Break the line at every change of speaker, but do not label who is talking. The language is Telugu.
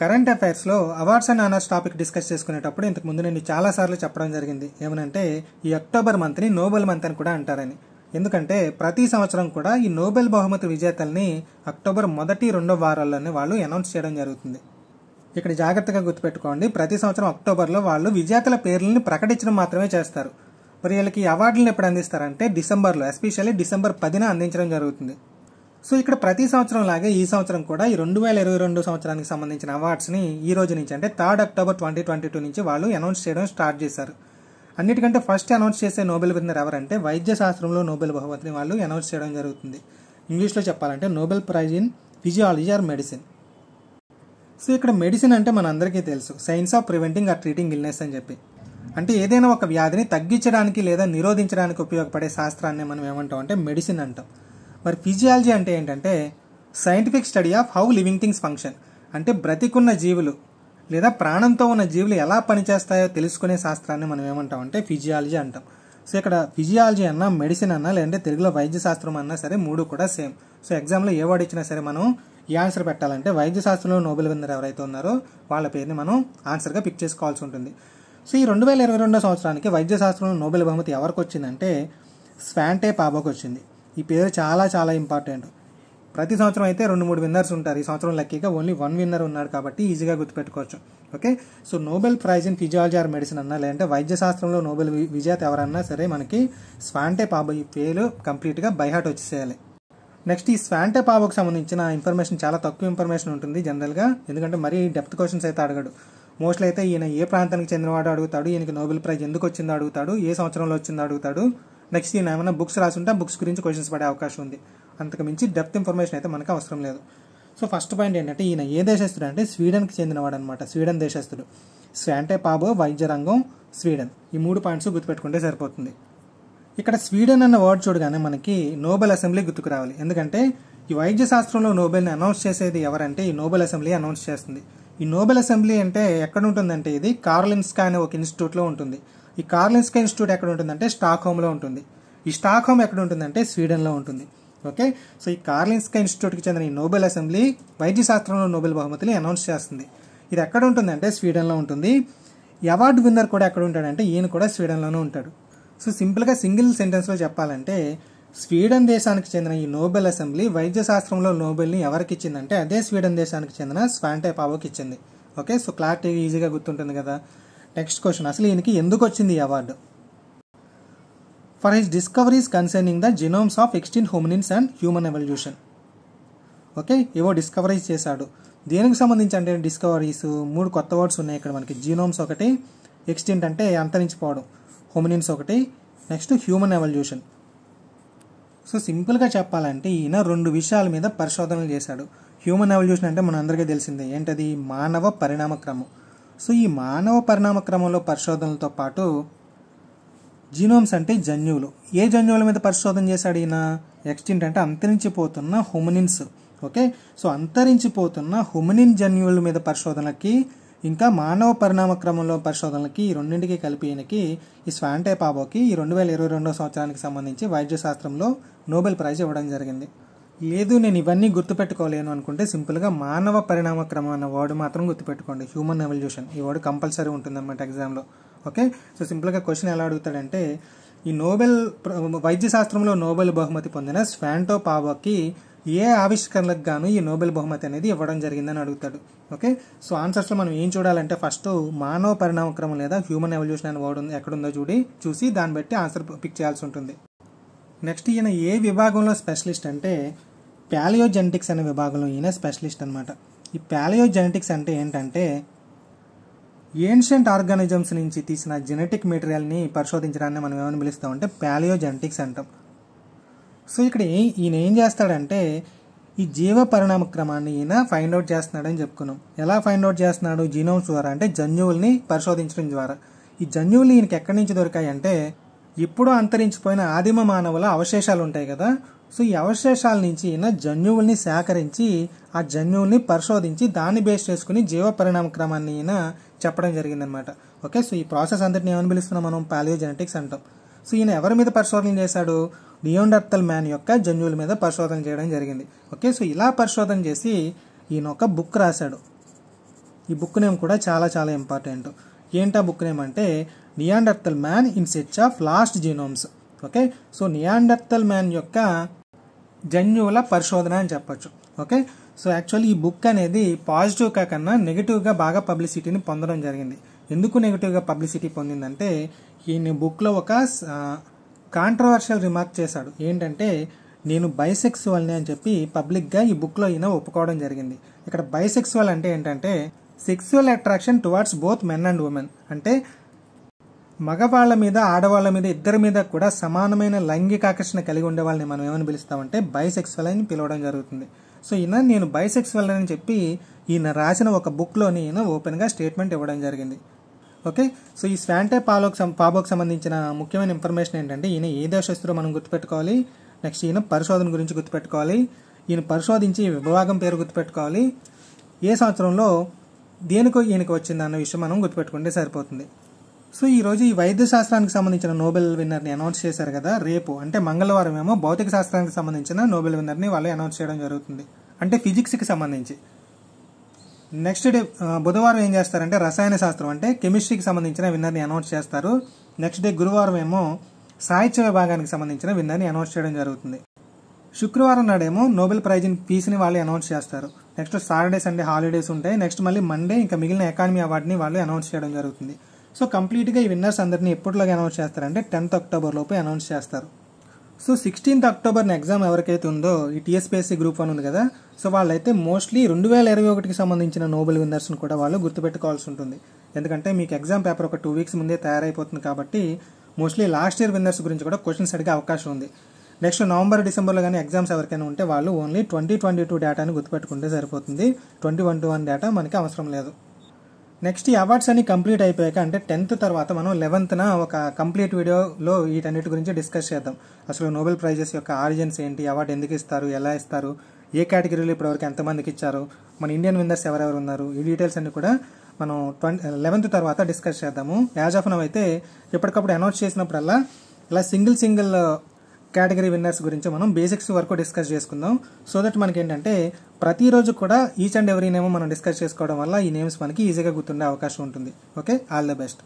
కరెంట్ అఫైర్స్లో awards and honours topic discuss చేసుకునేటప్పుడు ఇంతకుముందు నేను చాలాసార్లు చెప్పడం జరిగింది ఏమనంటే ఈ అక్టోబర్ మంత్ని నోబెల్ మంత్ అని కూడా అంటారని ఎందుకంటే ప్రతి సంవత్సరం కూడా ఈ నోబెల్ బహుమతి విజేతల్ని అక్టోబర్ మొదటి రెండో వారాల్లోనే వాళ్ళు అనౌన్స్ చేయడం జరుగుతుంది ఇక్కడ జాగ్రత్తగా గుర్తుపెట్టుకోండి ప్రతి సంవత్సరం అక్టోబర్లో వాళ్ళు విజేతల పేర్లని ప్రకటించడం మాత్రమే చేస్తారు మరి వీళ్ళకి అవార్డులను ఎప్పుడు అందిస్తారంటే డిసెంబర్లో ఎస్పెషల్లీ డిసెంబర్ పదిన అందించడం జరుగుతుంది సో ఇక్కడ ప్రతి సంవత్సరం లాగే ఈ సంవత్సరం కూడా ఈ రెండు వేల ఇరవై రెండు సంవత్సరానికి సంబంధించిన అవార్డ్స్ని ఈ రోజు నుంచి అంటే third October twenty twenty two నుంచి వాళ్ళు అనౌన్స్ చేయడం స్టార్ట్ చేశారు అన్నిటికంటే ఫస్ట్ అనౌన్స్ చేసే నోబెల్ విన్నర్ ఎవరంటే వైద్య శాస్త్రంలో నోబెల్ బహుమతిని వాళ్ళు అనౌన్స్ చేయడం జరుగుతుంది ఇంగ్లీష్లో చెప్పాలంటే Nobel prize in physiology or medicine so ఇక్కడ మెడిసిన్ అంటే మనందరికీ తెలుసు science of preventing or treating illness అని చెప్పి అంటే ఏదైనా ఒక వ్యాధిని తగ్గించడానికి లేదా నిరోధించడానికి ఉపయోగపడే శాస్త్రాన్ని మనం ఏమంటాం అంటే మెడిసిన్ అంటాం మరి ఫిజియాలజీ అంటే ఏంటంటే scientific study of how living things function అంటే బ్రతికున్న జీవులు లేదా ప్రాణంతో ఉన్న జీవులు ఎలా పనిచేస్తాయో తెలుసుకునే శాస్త్రాన్ని మనం ఏమంటాం అంటే ఫిజియాలజీ అంటాం సో ఇక్కడ ఫిజియాలజీ అన్నా మెడిసిన్ అన్నా లేదంటే తెలుగులో వైద్య శాస్త్రం అన్నా సరే మూడు కూడా సేమ్ సో ఎగ్జామ్లో ఏ వాడు ఇచ్చినా సరే మనం ఈ ఆన్సర్ పెట్టాలంటే వైద్య శాస్త్రంలో నోబెల్ విన్నర్ ఎవరైతే ఉన్నారో వాళ్ళ పేరుని మనం ఆన్సర్గా పిక్ చేసుకోవాల్సి ఉంటుంది సో ఈ రెండు వేల ఇరవై రెండో సంవత్సరానికి వైద్య శాస్త్రంలో నోబెల్ బహుమతి ఎవరికి వచ్చిందంటే స్వాంటే పాబోకి వచ్చింది ఈ పేరు చాలా చాలా ఇంపార్టెంట్ ప్రతి సంవత్సరం అయితే రెండు మూడు విన్నర్స్ ఉంటారు ఈ సంవత్సరం లక్కీగా ఓన్లీ వన్ విన్నర్ ఉన్నాడు కాబట్టి ఈజీగా గుర్తుపెట్టుకోవచ్చు okay so Nobel prize in physiology or medicine అన్నా లేదంటే వైద్య శాస్త్రంలో నోబెల్ విజేత ఎవరన్నా సరే మనకి స్వాంటే పాబు ఈ పేరు కంప్లీట్గా బైహాట్ వచ్చేసేయాలి నెక్స్ట్ ఈ స్వాంటే పాబుకు సంబంధించిన ఇన్ఫర్మేషన్ చాలా తక్కువ ఇన్ఫర్మేషన్ ఉంటుంది జనరల్గా ఎందుకంటే మరీ డెప్త్ క్వశ్చన్స్ అయితే అడగడు మోస్ట్లీ అయితే ఈయన ఏ ప్రాంతానికి చెందినవాడు అడుగుతాడు ఈయనకి నోబెల్ ప్రైజ్ ఎందుకు వచ్చిందో అడుగుతాడు ఏ సంవత్సరంలో వచ్చిందో అడుగుతాడు నెక్స్ట్ నేను ఏమైనా బుక్స్ రాసుంటే బుక్స్ గురించి క్వశ్చన్స్ పడే అవకాశం ఉంది అంతకు మించి డెప్త్ ఇన్ఫర్మేషన్ అయితే మనకు అవసరం లేదు సో ఫస్ట్ పాయింట్ ఏంటంటే ఈయన ఏ దేశస్తుడు అంటే స్వీడన్కి చెందినవాడు అనమాట స్వీడన్ దేశస్తుడు అంటే పాబో వైద్య రంగం స్వీడన్ ఈ మూడు పాయింట్స్ గుర్తుపెట్టుకుంటే సరిపోతుంది ఇక్కడ స్వీడన్ అన్న వర్డ్ చూడగానే మనకి నోబెల్ అసెంబ్లీ గుర్తుకు రావాలి ఎందుకంటే ఈ వైద్య శాస్త్రంలో నోబెల్ని అనౌన్స్ చేసేది ఎవరంటే ఈ నోబెల్ అసెంబ్లీ అనౌన్స్ చేస్తుంది ఈ నోబెల్ అసెంబ్లీ అంటే ఎక్కడ ఉంటుందంటే ఇది కార్లిన్స్కా అనే ఒక ఇన్స్టిట్యూట్లో ఉంటుంది ఈ కార్లెన్స్కా ఇన్స్టిట్యూట్ ఎక్కడ ఉంటుందంటే స్టాక్ హోమ్లో ఉంటుంది ఈ స్టాక్ హోమ్ ఎక్కడ ఉంటుందంటే స్వీడన్లో ఉంటుంది ఓకే సో ఈ కార్లిన్స్కా ఇన్స్టిట్యూట్కి చెందిన ఈ నోబెల్ అసెంబ్లీ వైద్య శాస్త్రంలో నోబెల్ బహుమతిని అనౌన్స్ చేస్తుంది ఇది ఎక్కడ ఉంటుందంటే స్వీడన్లో ఉంటుంది అవార్డు విన్నర్ కూడా ఎక్కడ ఉంటాడంటే ఈయన కూడా స్వీడన్లోనే ఉంటాడు సో సింపుల్గా సింగిల్ సెంటెన్స్లో చెప్పాలంటే స్వీడన్ దేశానికి చెందిన ఈ నోబెల్ అసెంబ్లీ వైద్య శాస్త్రంలో నోబెల్ని ఎవరికి ఇచ్చిందంటే అదే స్వీడన్ దేశానికి చెందిన స్వాంటే పావోకి ఇచ్చింది ఓకే సో క్లారిటీ ఈజీగా గుర్తుంటుంది కదా నెక్స్ట్ క్వశ్చన్ అసలు ఈయనకి ఎందుకు వచ్చింది ఈ award for his discoveries concerning the genomes of extinct hominins and human evolution okay ఏవో డిస్కవరీస్ చేశాడు దేనికి సంబంధించి అంటే డిస్కవరీస్ మూడు కొత్త వర్డ్స్ ఉన్నాయి ఇక్కడ మనకి జీనోమ్స్ ఒకటి ఎక్స్టింట్ అంటే అంతరించిపోవడం హోమినిన్స్ ఒకటి నెక్స్ట్ హ్యూమన్ ఎవల్యూషన్ సో సింపుల్గా చెప్పాలంటే ఈయన రెండు విషయాల మీద పరిశోధనలు చేశాడు హ్యూమన్ ఎవల్యూషన్ అంటే మన అందరికీ తెలిసిందే ఏంటది మానవ పరిణామ క్రమం సో ఈ మానవ పరిణామ క్రమంలో పరిశోధనలతో పాటు జీనోమ్స్ అంటే జన్యువులు ఏ జన్యువుల మీద పరిశోధన చేశాడు ఈయన ఎక్స్టింట్ అంటే అంతరించిపోతున్న హుమనిన్స్ ఓకే సో అంతరించిపోతున్న హుమనిన్ జన్యువుల మీద పరిశోధనలకి ఇంకా మానవ పరిణామ క్రమంలో పరిశోధనలకి ఈ రెండింటికి కలిపి ఈయనకి ఈ స్వాంటే పాబోకి ఈ రెండు వేల ఇరవై రెండవ సంవత్సరానికి సంబంధించి వైద్యశాస్త్రంలో నోబెల్ ప్రైజ్ ఇవ్వడం జరిగింది లేదు నేను ఇవన్నీ గుర్తుపెట్టుకోలేను అనుకుంటే సింపుల్గా మానవ పరిణామ క్రమం అన్న వర్డ్ మాత్రం గుర్తుపెట్టుకోండి హ్యూమన్ ఎవల్యూషన్ ఈ వర్డ్ కంపల్సరీ ఉంటుందన్నమాట ఎగ్జామ్లో ఓకే సో సింపుల్గా క్వశ్చన్ ఎలా అడుగుతాడంటే ఈ నోబెల్ వైద్య శాస్త్రంలో నోబెల్ బహుమతి పొందిన స్వాంటో పావోకి ఏ ఆవిష్కరణలకు గాను ఈ నోబెల్ బహుమతి అనేది ఇవ్వడం జరిగిందని అడుగుతాడు ఓకే సో ఆన్సర్స్లో మనం ఏం చూడాలంటే ఫస్ట్ మానవ పరిణామక్రమం లేదా హ్యూమన్ ఎవల్యూషన్ అనే వర్డ్ ఎక్కడుందో చూడి చూసి దాన్ని బట్టి ఆన్సర్ పిక్ చేయాల్సి ఉంటుంది నెక్స్ట్ ఈయన ఏ విభాగంలో స్పెషలిస్ట్ అంటే ప్యాలియోజెనెటిక్స్ అనే విభాగంలో ఈయన స్పెషలిస్ట్ అనమాట ఈ ప్యాలియోజెనెటిక్స్ అంటే ఏంటంటే ఏన్షియంట్ ఆర్గానిజమ్స్ నుంచి తీసిన జెనెటిక్ మెటీరియల్ని పరిశోధించడాన్ని మనం ఏమైనా పిలుస్తామంటే ప్యాలియోజెనెటిక్స్ అంటాం సో ఇక్కడ ఈయన ఏం చేస్తాడంటే ఈ జీవ పరిణామ క్రమాన్ని ఈయన ఫైండ్ అవుట్ చేస్తున్నాడని చెప్పుకున్నాం ఎలా ఫైండ్ అవుట్ చేస్తున్నాడు జీనోమ్స్ ద్వారా అంటే జన్యువుల్ని పరిశోధించడం ద్వారా ఈ జన్యువులు ఈయనకి ఎక్కడి నుంచి దొరికాయి అంటే ఇప్పుడు అంతరించిపోయిన ఆదిమ మానవుల అవశేషాలు ఉంటాయి కదా సో ఈ అవశేషాల నుంచి ఈయన జన్యువుల్ని సేకరించి ఆ జన్యువుల్ని పరిశోధించి దాన్ని బేస్ చేసుకుని జీవ పరిణామ క్రమాన్ని ఈయన చెప్పడం జరిగిందనమాట ఓకే సో ఈ ప్రాసెస్ అంతటిని ఏమని పిలుస్తున్నాం మనం పాలియో జెనెటిక్స్ అంటాం సో ఈయన ఎవరి మీద పరిశోధన చేశాడు నియోండర్తల్ మ్యాన్ యొక్క జన్యువుల మీద పరిశోధన చేయడం జరిగింది ఓకే సో ఇలా పరిశోధన చేసి ఈయన ఒక బుక్ రాశాడు ఈ బుక్ నేమ్ కూడా చాలా చాలా ఇంపార్టెంట్ ఏంటా బుక్ నేమ్ అంటే Neanderthal man in search of lost genomes okay so Neanderthal man యొక్క జన్యువుల పరిశోధన అని చెప్పచ్చు ఓకే సో యాక్చువల్లీ ఈ బుక్ అనేది పాజిటివ్ కన్నా నెగిటివ్గా బాగా పబ్లిసిటీని పొందడం జరిగింది ఎందుకు నెగిటివ్గా పబ్లిసిటీ పొందిందంటే ఈయన బుక్లో ఒక కాంట్రవర్షియల్ రిమార్క్ చేశాడు ఏంటంటే నేను బైసెక్సువల్ని అని చెప్పి పబ్లిక్గా ఈ బుక్లో ఈయన ఒప్పుకోవడం జరిగింది ఇక్కడ బైసెక్సువల్ అంటే ఏంటంటే sexual attraction towards both men and women అంటే మగవాళ్ళ మీద ఆడవాళ్ళ మీద ఇద్దరి మీద కూడా సమానమైన లైంగిక ఆకర్షణ కలిగి ఉండే వాళ్ళని మనం ఏమని పిలుస్తామంటే బైసెక్సువల్ అని పిలవడం జరుగుతుంది సో ఈయన నేను బైసెక్సువల్ అని చెప్పి ఈయన రాసిన ఒక బుక్లోని ఈయన ఓపెన్గా స్టేట్మెంట్ ఇవ్వడం జరిగింది ఓకే సో ఈ స్వాంటే పాలోకి పాబోకి సంబంధించిన ముఖ్యమైన ఇన్ఫర్మేషన్ ఏంటంటే ఈయన ఏ దేశస్తురో మనం గుర్తుపెట్టుకోవాలి నెక్స్ట్ ఈయన పరిశోధన గురించి గుర్తుపెట్టుకోవాలి ఈయన పరిశోధించి విభాగం పేరు గుర్తుపెట్టుకోవాలి ఏ సంవత్సరంలో దేనికో ఈయనకు వచ్చిందన్న విషయం మనం గుర్తుపెట్టుకుంటే సరిపోతుంది సో ఈరోజు ఈ వైద్య శాస్త్రానికి సంబంధించిన నోబెల్ విన్నర్ని అనౌన్స్ చేశారు కదా రేపు అంటే మంగళవారం ఏమో భౌతిక శాస్త్రానికి సంబంధించిన నోబెల్ విన్నర్ని వాళ్ళు అనౌన్స్ చేయడం జరుగుతుంది అంటే ఫిజిక్స్కి సంబంధించి నెక్స్ట్ డే బుధవారం ఏం చేస్తారంటే రసాయన శాస్త్రం అంటే కెమిస్ట్రీకి సంబంధించిన విన్నర్ని అనౌన్స్ చేస్తారు నెక్స్ట్ డే గురువారం ఏమో సాహిత్య విభాగానికి సంబంధించిన విన్నర్ని అనౌన్స్ చేయడం జరుగుతుంది శుక్రవారం నాడేమో నోబెల్ ప్రైజ్ ఇన్ పీస్ని వాళ్ళు అనౌన్స్ చేస్తారు నెక్స్ట్ సాటర్డే సండే హాలిడేస్ ఉంటాయి నెక్స్ట్ మళ్ళీ మండే ఇంకా మిగిలిన అకాడమీ అవార్డుని వాళ్ళు అనౌన్స్ చేయడం జరుగుతుంది సో కంప్లీట్గా ఈ విన్నర్స్ అందరినీ ఎప్పటిలోగా అనౌన్స్ చేస్తారంటే టెన్త్ అక్టోబర్ లోపే అనౌన్స్ చేస్తారు సో సిక్స్టీన్త్ అక్టోబర్ ఎగ్జామ్ ఎవరికైతే ఉందో ఈ టీఎస్పీఎస్సీ గ్రూప్ వన్ ఉంది కదా సో వాళ్ళైతే మోస్ట్లీ రెండు వేల ఇరవై ఒకటికి సంబంధించిన నోబెల్ విన్నర్స్ని కూడా వాళ్ళు గుర్తుపెట్టుకోవాల్సి ఉంటుంది ఎందుకంటే మీకు ఎగ్జామ్ పేపర్ ఒక టూ వీక్స్ ముందే తయారైపోతుంది కాబట్టి మోస్ట్లీ లాస్ట్ ఇయర్ విన్నర్స్ గురించి కూడా క్వశ్చన్స్ అడిగే అవకాశం ఉంది నెక్స్ట్ నవంబర్ డిసెంబర్లో కానీ ఎగ్జామ్స్ ఎవరికైనా ఉంటే వాళ్ళు ఓన్లీ ట్వంటీ ట్వంటీ టూ డేటాని గుర్తుపెట్టుకుంటే సరిపోతుంది twenty one two one data మనకి అవసరం లేదు నెక్స్ట్ ఈ అవార్డ్స్ అన్ని కంప్లీట్ అయిపోయాక అంటే టెన్త్ తర్వాత మనం లెవెన్త్న ఒక కంప్లీట్ వీడియోలో వీటన్నిటి గురించి డిస్కస్ చేద్దాం అసలు నోబెల్ ప్రైజెస్ యొక్క ఆరిజిన్స్ ఏంటి అవార్డు ఎందుకు ఇస్తారు ఎలా ఇస్తారు ఏ కేటగిరీలో ఇప్పటివరకు ఎంతమందికి ఇచ్చారు మన ఇండియన్ విన్నర్స్ ఎవరెవరు ఉన్నారు ఈ డీటెయిల్స్ అన్ని కూడా మనం ట్వంటీ లెవెన్త్ తర్వాత డిస్కస్ చేద్దాము యాజ్ ఆఫ్ నవ్ అయితే ఎప్పటికప్పుడు అనౌన్స్ చేసినప్పుడల్లా ఇలా సింగిల్ సింగిల్ కేటగిరీ విన్నర్స్ గురించి మనం బేసిక్స్ వరకు డిస్కస్ చేసుకుందాం సో దట్ మనకి ఏంటంటే ప్రతిరోజు కూడా ఈచ్ అండ్ ఎవరీ నేమ్ మనం డిస్కస్ చేసుకోవడం వల్ల ఈ నేమ్స్ మనకి ఈజీగా గుర్తుండే అవకాశం ఉంటుంది ఓకే ఆల్ ద బెస్ట్